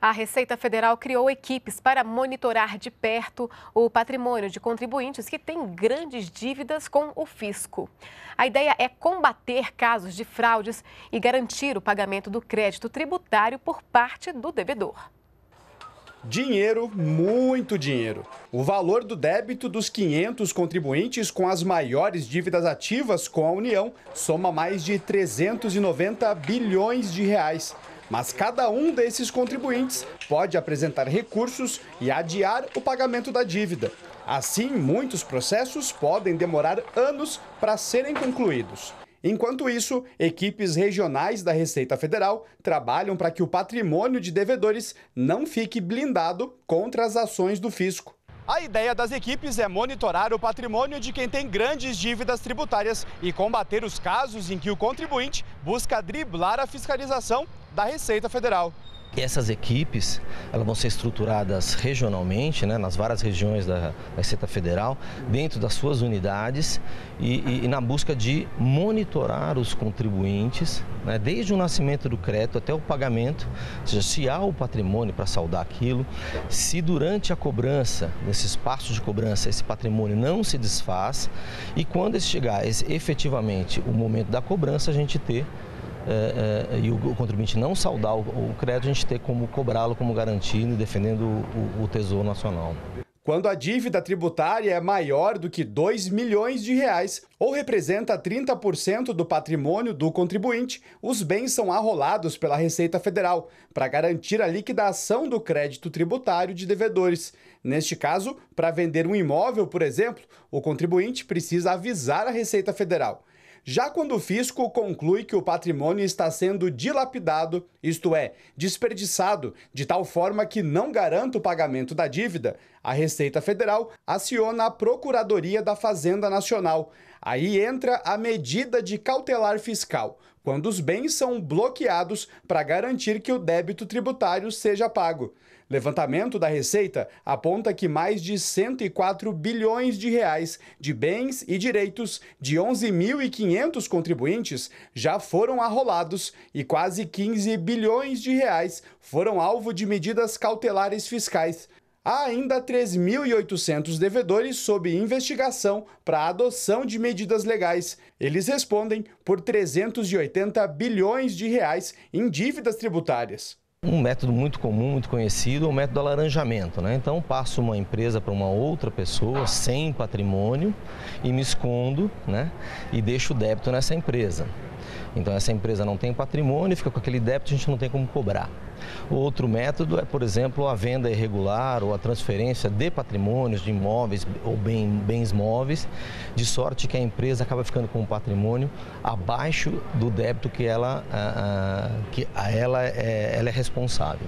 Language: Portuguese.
A Receita Federal criou equipes para monitorar de perto o patrimônio de contribuintes que têm grandes dívidas com o fisco. A ideia é combater casos de fraudes e garantir o pagamento do crédito tributário por parte do devedor. Dinheiro, muito dinheiro. O valor do débito dos 500 contribuintes com as maiores dívidas ativas com a União soma mais de 390 bilhões de reais. Mas cada um desses contribuintes pode apresentar recursos e adiar o pagamento da dívida. Assim, muitos processos podem demorar anos para serem concluídos. Enquanto isso, equipes regionais da Receita Federal trabalham para que o patrimônio de devedores não fique blindado contra as ações do fisco. A ideia das equipes é monitorar o patrimônio de quem tem grandes dívidas tributárias e combater os casos em que o contribuinte busca driblar a fiscalização da Receita Federal. Essas equipes elas vão ser estruturadas regionalmente, né, nas várias regiões da Receita Federal, dentro das suas unidades e, e, e na busca de monitorar os contribuintes, né, desde o nascimento do crédito até o pagamento, ou seja, se há o patrimônio para saldar aquilo, se durante a cobrança, nesses passos de cobrança, esse patrimônio não se desfaz e quando chegar esse, efetivamente o momento da cobrança, a gente ter eh, eh, e o, contribuinte não saudar o, crédito, a gente ter como cobrá-lo como garantia e defendendo o, o Tesouro Nacional. Quando a dívida tributária é maior do que 2 milhões de reais ou representa 30% do patrimônio do contribuinte, os bens são arrolados pela Receita Federal para garantir a liquidação do crédito tributário de devedores. Neste caso, para vender um imóvel, por exemplo, o contribuinte precisa avisar a Receita Federal. Já quando o fisco conclui que o patrimônio está sendo dilapidado, isto é, desperdiçado, de tal forma que não garanta o pagamento da dívida, a Receita Federal aciona a Procuradoria da Fazenda Nacional. Aí entra a medida de cautelar fiscal, quando os bens são bloqueados para garantir que o débito tributário seja pago. Levantamento da Receita aponta que mais de 104 bilhões de reais de bens e direitos de 11.500 contribuintes já foram arrolados e quase 15 bilhões de reais foram alvo de medidas cautelares fiscais. Há ainda 3.800 devedores sob investigação para adoção de medidas legais. Eles respondem por 380 bilhões de reais em dívidas tributárias. Um método muito comum, muito conhecido, é o método alaranjamento. Né? Então, passo uma empresa para uma outra pessoa sem patrimônio e me escondo né? e deixo o débito nessa empresa. Então, essa empresa não tem patrimônio, fica com aquele débito, a gente não tem como cobrar. Outro método é, por exemplo, a venda irregular ou a transferência de patrimônios, de imóveis ou bem, bens móveis, de sorte que a empresa acaba ficando com o patrimônio abaixo do débito que ela, a, ah, a, ah, que a ela, é, ela é responsável.